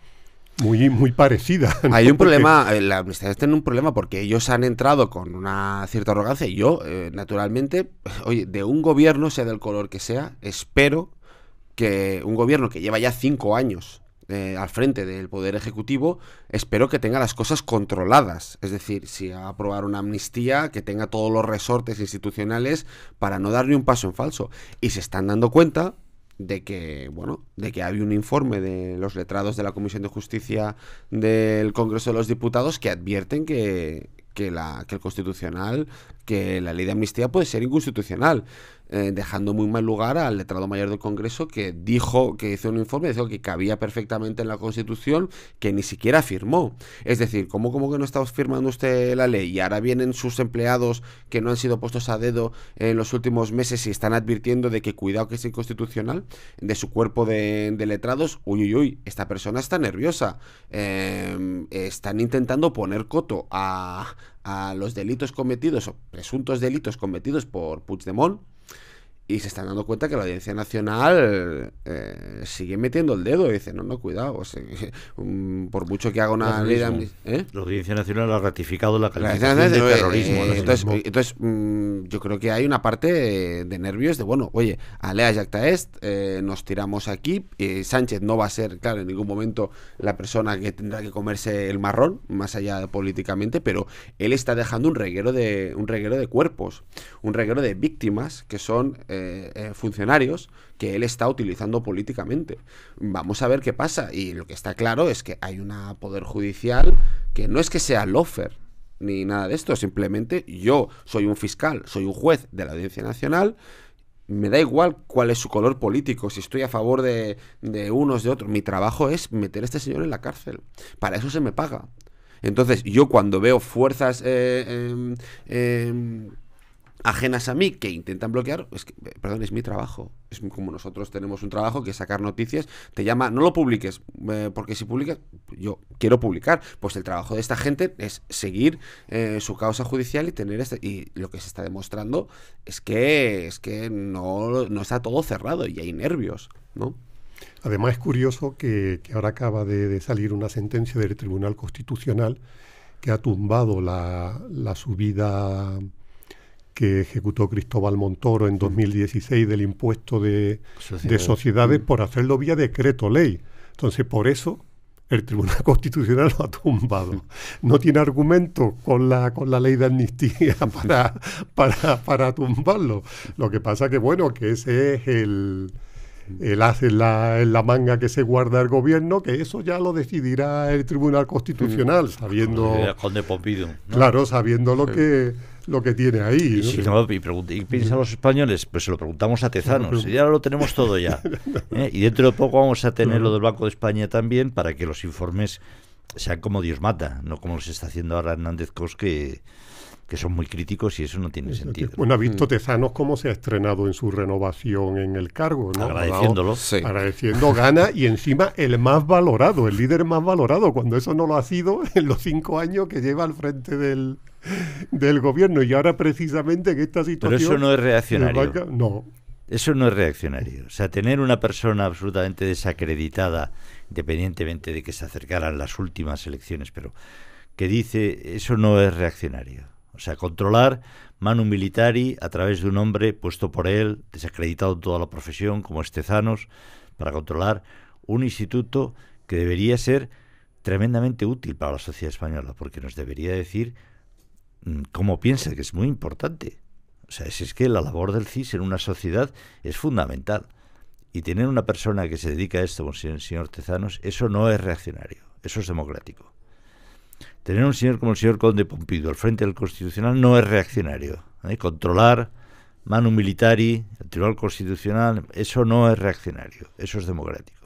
muy, muy parecida. Hay un problema, eh, la amnistía tiene un problema porque ellos han entrado con una cierta arrogancia y yo, eh, naturalmente, oye, de un gobierno, sea del color que sea, espero que un gobierno que lleva ya cinco años al frente del Poder Ejecutivo, espero que tenga las cosas controladas. Es decir, si aprobar una amnistía, que tenga todos los resortes institucionales para no dar ni un paso en falso. Y se están dando cuenta de que, bueno, de que había un informe de los letrados de la Comisión de Justicia del Congreso de los Diputados que advierten que, la, que el Constitucional que la ley de amnistía puede ser inconstitucional, eh, dejando muy mal lugar al letrado mayor del Congreso que dijo, que hizo un informe, dijo que cabía perfectamente en la Constitución, que ni siquiera firmó. Es decir, ¿cómo, cómo que no está firmando usted la ley? Y ahora vienen sus empleados que no han sido puestos a dedo en los últimos meses y están advirtiendo de que cuidado que es inconstitucional, de su cuerpo de, letrados, uy, uy, uy, esta persona está nerviosa. Em, están intentando poner coto a, a los delitos cometidos o presuntos delitos cometidos por Puigdemont y se están dando cuenta que la Audiencia Nacional eh, sigue metiendo el dedo y dice, no, no, cuidado, por mucho que haga una ¿eh? La Audiencia Nacional ha ratificado la calificación de terrorismo. Eh, eh, entonces, mm, yo creo que hay una parte de nervios de, bueno, oye, Alea Yactaest, Est, nos tiramos aquí, Sánchez no va a ser, claro, en ningún momento la persona que tendrá que comerse el marrón, más allá de políticamente, pero él está dejando un reguero de, un reguero de cuerpos, un reguero de víctimas que son... Eh, funcionarios que él está utilizando políticamente. Vamos a ver qué pasa. Y lo que está claro es que hay una poder judicial que no es que sea lofer ni nada de esto. Simplemente yo soy un fiscal, soy un juez de la Audiencia Nacional me da igual cuál es su color político, si estoy a favor de, de, unos, de otros. Mi trabajo es meter a este señor en la cárcel. Para eso se me paga. Entonces, yo cuando veo fuerzas eh, em, em, ajenas a mí que intentan bloquear, es eh, perdón, es mi trabajo. Es como nosotros tenemos un trabajo que es sacar noticias, te llama, no lo publiques, eh, porque si publicas, yo quiero publicar. Pues el trabajo de esta gente es seguir eh, su causa judicial y tener este, y lo que se está demostrando es que es que no, no está todo cerrado y hay nervios, ¿no? Además es curioso que, ahora acaba de, de, salir una sentencia del Tribunal Constitucional que ha tumbado la, la subida que ejecutó Cristóbal Montoro en 2016 del impuesto de sociedades, por hacerlo vía decreto ley. Entonces, por eso el Tribunal Constitucional lo ha tumbado. No tiene argumento con la, con la ley de amnistía para, para, para tumbarlo. Lo que pasa que, bueno, que ese es el, el hace en la, manga que se guarda el gobierno, que eso ya lo decidirá el Tribunal Constitucional, sabiendo... Conde por ¿no? Claro, sabiendo lo que lo que tiene ahí. ¿no? y, y, piensan los españoles, pues se lo preguntamos a Tezanos, y ya lo tenemos todo ya. ¿eh? Y dentro de poco vamos a tener lo del Banco de España también para que los informes sean como Dios mata, no como los está haciendo ahora Hernández Cos, que, que son muy críticos y eso no tiene sentido. Bueno, ha visto mm. Tezanos cómo se ha estrenado en su renovación en el cargo, ¿no? Agradeciéndolo. Agradeciendo gana y encima el más valorado, el líder más valorado, cuando eso no lo ha sido en los cinco años que lleva al frente del, del gobierno. Y ahora precisamente en esta situación... Pero eso no es reaccionario. no. Eso no es reaccionario. O sea, tener una persona absolutamente desacreditada, independientemente de que se acercaran las últimas elecciones, pero que dice eso no es reaccionario o sea, controlar Manu Militari a través de un hombre puesto por él, desacreditado en toda la profesión, como Estezanos, para controlar un instituto que debería ser tremendamente útil para la sociedad española, porque nos debería decir mm, cómo piensa, que es muy importante. O sea, si es que la labor del CIS en una sociedad es fundamental. Y tener una persona que se dedica a esto, como el señor Tezanos, eso no es reaccionario, eso es democrático. Tener un señor como el señor Conde Pompido al frente del Constitucional no es reaccionario. hay ¿eh? Controlar manu militari, el Tribunal Constitucional, eso no es reaccionario, eso es democrático.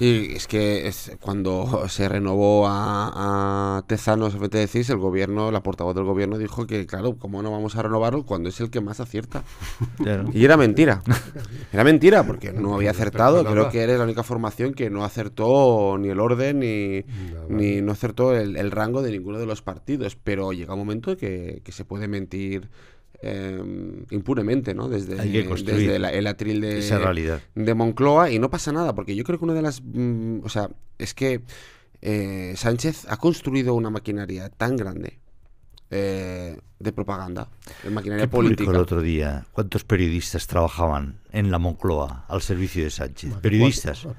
Y es que es, cuando se renovó a, a Tezanos el gobierno, la portavoz del gobierno dijo que, claro, ¿cómo no vamos a renovarlo cuando es el que más acierta? Y era mentira. Era mentira porque no había acertado. Creo que era la única formación que no acertó ni el orden ni, ni no acertó el, rango de ninguno de los partidos. Pero llega un momento que, que se puede mentir Em, impunemente, ¿no? Desde, el atril de, de Moncloa y no pasa nada, porque yo creo que una de las... Mm, o sea, es que eh, Sánchez ha construido una maquinaria tan grande eh, de propaganda, de maquinaria política. el otro día cuántos periodistas trabajaban en la Moncloa al servicio de Sánchez. periodistas. Ah,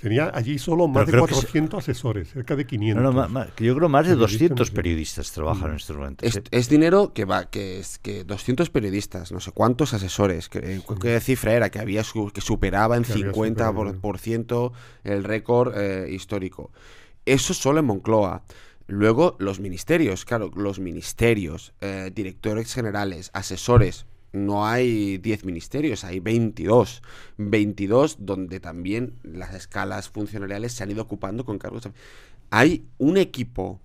tenía allí solo más de 400 asesores, cerca de 500. yo creo más de 200 periodistas trabajaron en estos momento Es, dinero que va, que es que 200 periodistas, no sé cuántos asesores, eh, qué cifra era que había que superaba en 50% el récord eh, histórico. Eso solo en Moncloa. Luego los ministerios, claro, los ministerios, eh, directores generales, asesores. No hay 10 ministerios, hay 22. 22 donde también las escalas funcionariales se han ido ocupando con cargos. Hay un equipo.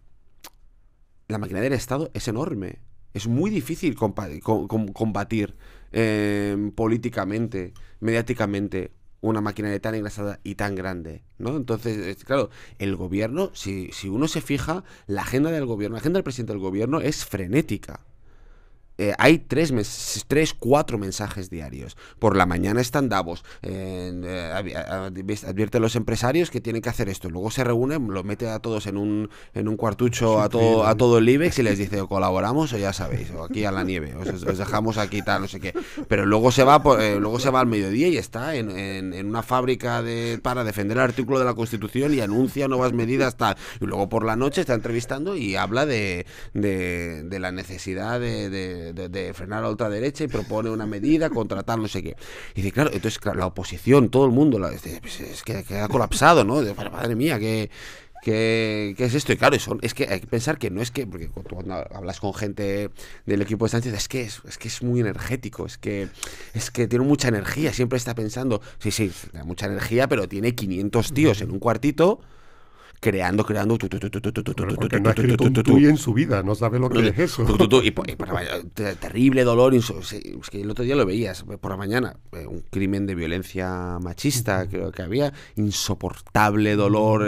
La maquinaria del Estado es enorme. Es muy difícil combatir, eh, políticamente, mediáticamente, una de tan engrasada y tan grande, ¿no? Entonces, claro, el gobierno, si, si uno se fija, la agenda del gobierno, la agenda del presidente del gobierno es frenética. Eh, hay tres, tres, cuatro mensajes diarios. Por la mañana están Davos, eh, advierte a los empresarios que tienen que hacer esto. Luego se reúnen, lo mete a todos en un, en un cuartucho a todo, a todo el IBEX y les dice, colaboramos o ya sabéis, o aquí a la nieve, os, dejamos aquí tal, no sé qué. Pero luego se va, eh, luego se va al mediodía y está en, una fábrica de, para defender el artículo de la Constitución y anuncia nuevas medidas tal. Y luego por la noche está entrevistando y habla de, de, la necesidad de de, frenar a la derecha y propone una medida, contratar no sé qué. Y dice, claro, entonces claro, la oposición, todo el mundo, la, pues es que, ha colapsado, ¿no? madre mía, que... ¿Qué, ¿Qué, es esto? Y claro, es que hay que pensar que no es que, porque cuando hablas con gente del equipo de Sánchez, es que es, que es muy energético, es que, es que tiene mucha energía, siempre está pensando, sí, sí, mucha energía, pero tiene 500 tíos en un cuartito creando, creando. en su vida, no sabe lo que es eso. Y terrible dolor. que el otro día lo veías por la mañana. Un crimen de violencia machista, creo que había. Insoportable dolor.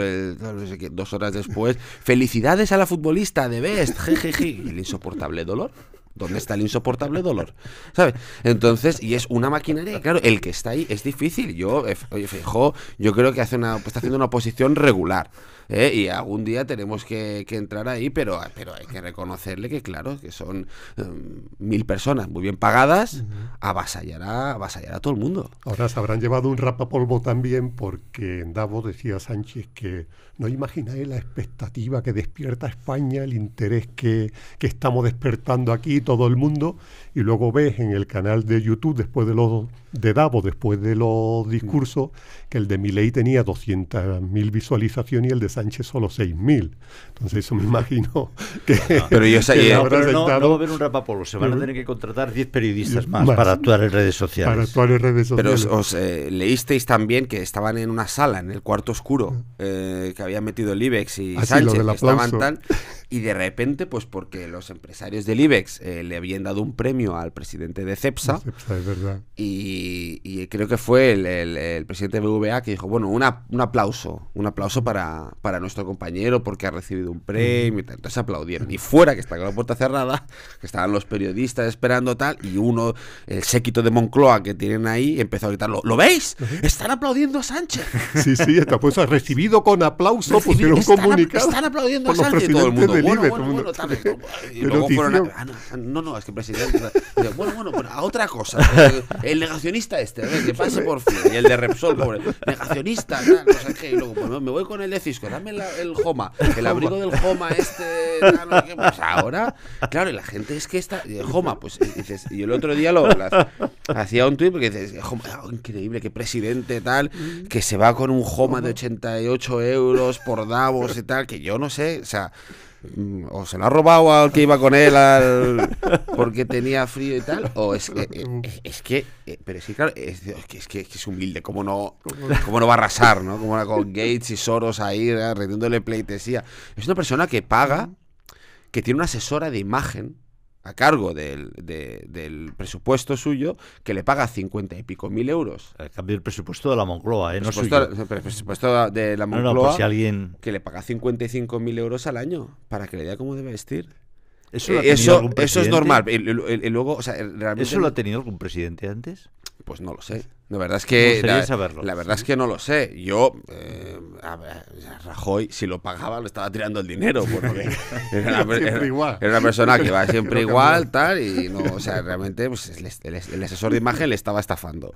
Dos horas después. Felicidades a la futbolista de Best. El insoportable dolor. ¿Dónde está el insoportable dolor? ¿Sabes? Entonces, y es una maquinaria, claro, el que está ahí es difícil. Yo, eh, oye, fijo, yo creo que hace una, pues, está haciendo una posición regular. ¿eh? Y algún día tenemos que, entrar ahí, pero, pero hay que reconocerle que, claro, que son em, mil personas muy bien pagadas, avasallará, avasallará a todo el mundo. Ahora se habrán llevado un rapapolvo también, porque en Davos decía Sánchez que no imagináis la expectativa que despierta España, el interés que, que estamos despertando aquí todo el mundo y luego ves en el canal de YouTube después de los de Davo, después de los mm. discursos, que el de Milei tenía 200.000 visualizaciones y el de Sánchez solo 6.000. Entonces eso me imagino que... Ah. pero yo que eh, no, va a haber un rapapolo, se van a tener que contratar 10 periodistas más, para actuar en redes sociales. Para actuar en redes sociales. Pero os, eh, leísteis también que estaban en una sala, en el cuarto oscuro, ah. eh, que había metido el IBEX y ah, Sánchez, estaban Y de repente, pues porque los empresarios del IBEX le habían dado un premio al presidente de CEPSA. verdad. Y, creo que fue el, el presidente de que dijo, bueno, una, un aplauso, un aplauso para, para nuestro compañero porque ha recibido un premio y tal. Entonces aplaudieron. Y fuera, que está la puerta cerrada, que estaban los periodistas esperando tal, y uno, el séquito de Moncloa que tienen ahí, empezó a gritar, ¿lo, veis? Están aplaudiendo a Sánchez. Sí, sí, está pues, ha recibido con aplauso, recibido, pusieron están, comunicado. Están aplaudiendo a Sánchez. Todo el mundo, bueno, bueno, bueno, tal, y ah, ah, no, no, es que presidente, bueno, bueno, bueno, a otra cosa. El, negacionista este, que pase por fin. Y el de Repsol, pobre negacionista, luego, pues, me voy con el de Cisco, dame el Joma, el abrigo del Joma este, Pues ahora, claro, y la gente es que está, Joma, pues dices, y el otro día lo hacía un tuit porque dices, Joma, ah, increíble, que presidente tal, que se va con un Joma de 88 euros por Davos y tal, que yo no sé, o sea, Mm, o se lo ha robado al que iba con él porque tenía frío y tal, o es, eh, eh, mm. es, que, eh, pero sí, claro, es, que, es humilde, ¿cómo no, cómo no va a arrasar, ¿no? Como con Gates y Soros ahí, retiéndole rendiéndole pleitesía. Es una persona que paga, que tiene una asesora de imagen, a cargo del, del, presupuesto suyo que le paga cincuenta y pico mil euros. El cambio el presupuesto de la Moncloa, ¿eh? no El presupuesto de la Moncloa si alguien... que le paga cincuenta y cinco mil euros al año para que le diga cómo debe vestir. Eso, lo eh, eso, eso es normal. Y, luego, o ¿Eso lo ha tenido algún presidente antes? Pues no lo sé. La verdad es que la, verdad es que no lo sé. Yo eh, Rajoy si lo pagaba le estaba tirando el dinero era, una, persona que va siempre igual tal y no, o sea realmente pues, el, asesor de imagen le estaba estafando.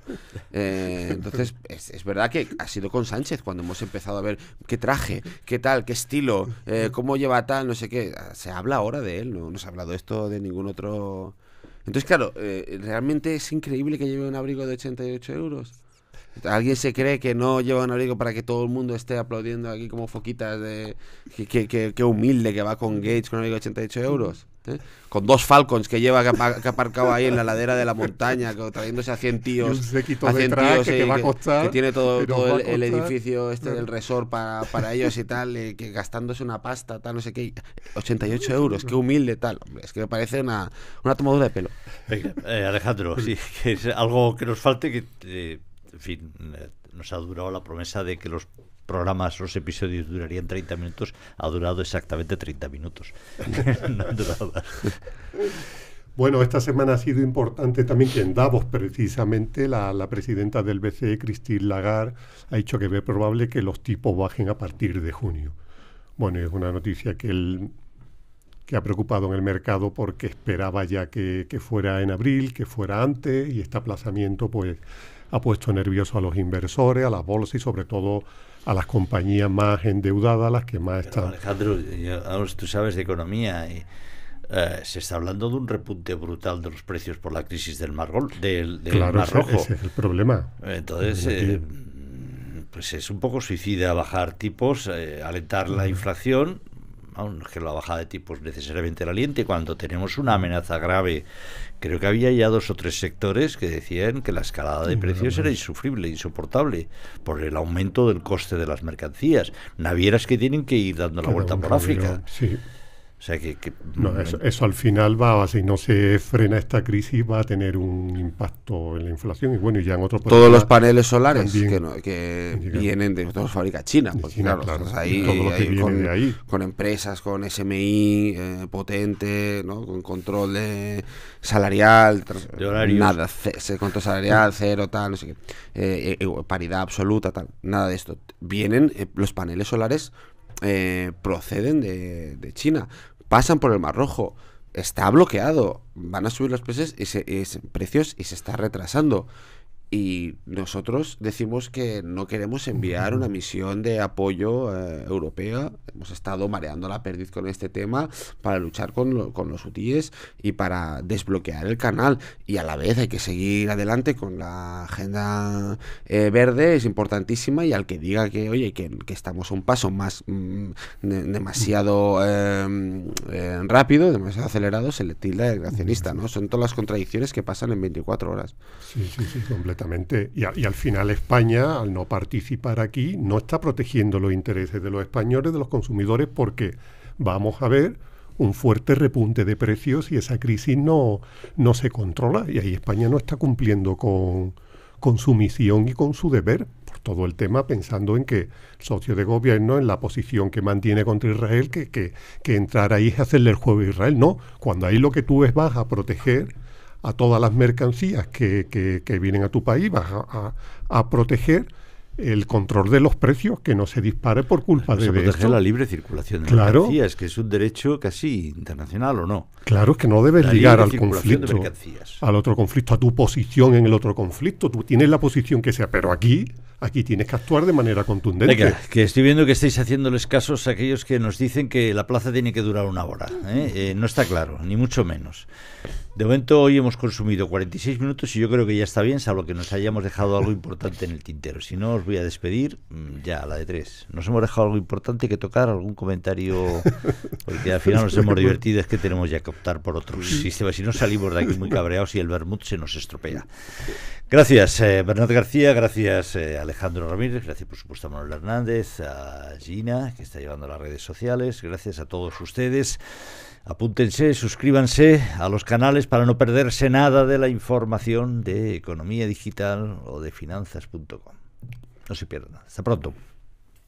Eh, entonces es, verdad que ha sido con Sánchez cuando hemos empezado a ver qué traje, qué tal, qué estilo, eh, cómo lleva tal, no sé qué. Se habla ahora de él, no, no se ha hablado esto de ningún otro entonces, claro, eh, realmente es increíble que lleve un abrigo de 88 euros. ¿Alguien se cree que no lleva un abrigo para que todo el mundo esté aplaudiendo aquí como foquitas de... Qué que, que, que humilde que va con Gates con un abrigo de 88 euros? ¿eh? con dos Falcons que lleva que ha aparcado ahí en la ladera de la montaña, trayéndose a 100 tíos, que, eh, va a costar, que, tiene todo, el, edificio este del resort para, ellos y tal, eh, que gastándose una pasta, tal, no sé qué, 88 euros, qué humilde tal, es que me parece una, una tomadura de pelo. Alejandro, sí, que es algo que nos falte, que en fin, nos ha durado la promesa de que los programas, los episodios durarían 30 minutos, ha durado exactamente 30 minutos. Bueno, esta semana ha sido importante también que en Davos, precisamente, la, presidenta del BCE, Christine Lagarde, ha dicho que ve probable que los tipos bajen a partir de junio. Bueno, es una noticia que, que ha preocupado en el mercado porque esperaba ya que, que fuera en abril, que fuera antes, y este aplazamiento pues, ha puesto nervioso a los inversores, a las bolsas y sobre todo a las compañías más endeudadas, las que más están. Alejandro, tú sabes de economía y eh, se está hablando de un repunte brutal de los precios por la crisis del mar, del, rojo. Ese, es el problema. Entonces, eh, pues es un poco suicida bajar tipos, eh, alentar la inflación es que la bajada de tipos necesariamente era aliente cuando tenemos una amenaza grave. Creo que había ya dos o tres sectores que decían que la escalada de precios era insufrible, insoportable, por el aumento del coste de las mercancías. Navieras que tienen que ir dando la vuelta por África. Sí. O sea que, eso, al final va, si no se frena esta crisis, va a tener un impacto en la inflación y bueno, ya en otros Todos los paneles solares que, vienen de todas fábricas chinas porque claro, con, empresas, con SMI eh, potente, ¿no? con control salarial, nada, control salarial, cero, tal, no sé qué, eh, eh, paridad absoluta, tal, nada de esto. Vienen los paneles solares eh, proceden de, China, pasan por el Mar Rojo, está bloqueado, van a subir los precios y se está retrasando y nosotros decimos que no queremos enviar una misión de apoyo eh, europea. Hemos estado mareando la perdiz con este tema para luchar con, los UTIs y para desbloquear el canal. Y a la vez hay que seguir adelante con la agenda eh, verde, es importantísima. Y al que diga que, oye, que, que estamos un paso más mm, demasiado em, eh, rápido, demasiado acelerado, se le tilda de negacionista. ¿no? Son todas las contradicciones que pasan en 24 horas. Sí, sí, sí, completamente. Y, al final España, al no participar aquí, no está protegiendo los intereses de los españoles, de los consumidores, porque vamos a ver un fuerte repunte de precios y esa crisis no, no se controla. Y ahí España no está cumpliendo con, su misión y con su deber por todo el tema, pensando en que el socio de gobierno, en la posición que mantiene contra Israel, que, que, que entrar ahí es hacerle el juego a Israel. No, cuando ahí lo que tú es vas a proteger a todas las mercancías que, que, vienen a tu país, vas a, proteger el control de los precios, que no se dispare por culpa de, la libre circulación de mercancías, que es un derecho casi internacional o no. Claro, es que no debes llegar ligar al conflicto, al otro conflicto, a tu posición en el otro conflicto. Tú tienes la posición que sea, pero aquí aquí tienes que actuar de manera contundente. que estoy viendo que estáis haciéndoles casos a aquellos que nos dicen que la plaza tiene que durar una hora. ¿eh? Eh, no está claro, ni mucho menos. De momento hoy hemos consumido 46 minutos y yo creo que ya está bien, salvo que nos hayamos dejado algo importante en el tintero. Si no, os voy a despedir mm, ya a la de tres. Nos hemos dejado algo importante que tocar, algún comentario, porque al final nos hemos divertido, es que tenemos ya que optar por otro sistema Si no salimos de aquí muy cabreados y el Bermud se nos estropea. Gracias, eh, Bernat García, gracias, eh, Alejandro Ramírez, gracias, por supuesto, a Manuel Hernández, a Gina, que está llevando las redes sociales, gracias a todos ustedes. Apúntense, suscríbanse a los canales para no perderse nada de la información de economía digital o de finanzas.com. No se pierdan. Hasta pronto.